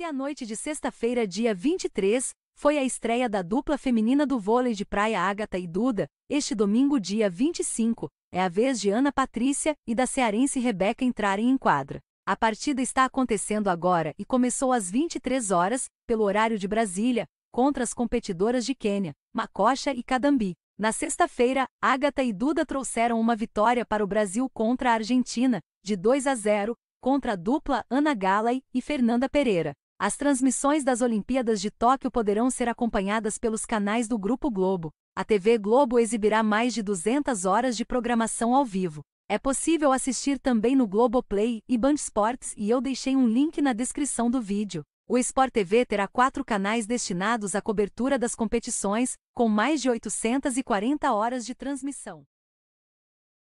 Se a noite de sexta-feira, dia 23, foi a estreia da dupla feminina do vôlei de praia Ágata e Duda, este domingo, dia 25, é a vez de Ana Patrícia e da cearense Rebeca entrarem em quadra. A partida está acontecendo agora e começou às 23 horas, pelo horário de Brasília, contra as competidoras de Quênia, Macocha e Cadambi. Na sexta-feira, Ágata e Duda trouxeram uma vitória para o Brasil contra a Argentina, de 2 a 0, contra a dupla Ana Galay e Fernanda Pereira. As transmissões das Olimpíadas de Tóquio poderão ser acompanhadas pelos canais do Grupo Globo. A TV Globo exibirá mais de 200 horas de programação ao vivo. É possível assistir também no Globoplay e Band Sports e eu deixei um link na descrição do vídeo. O Sport TV terá quatro canais destinados à cobertura das competições, com mais de 840 horas de transmissão.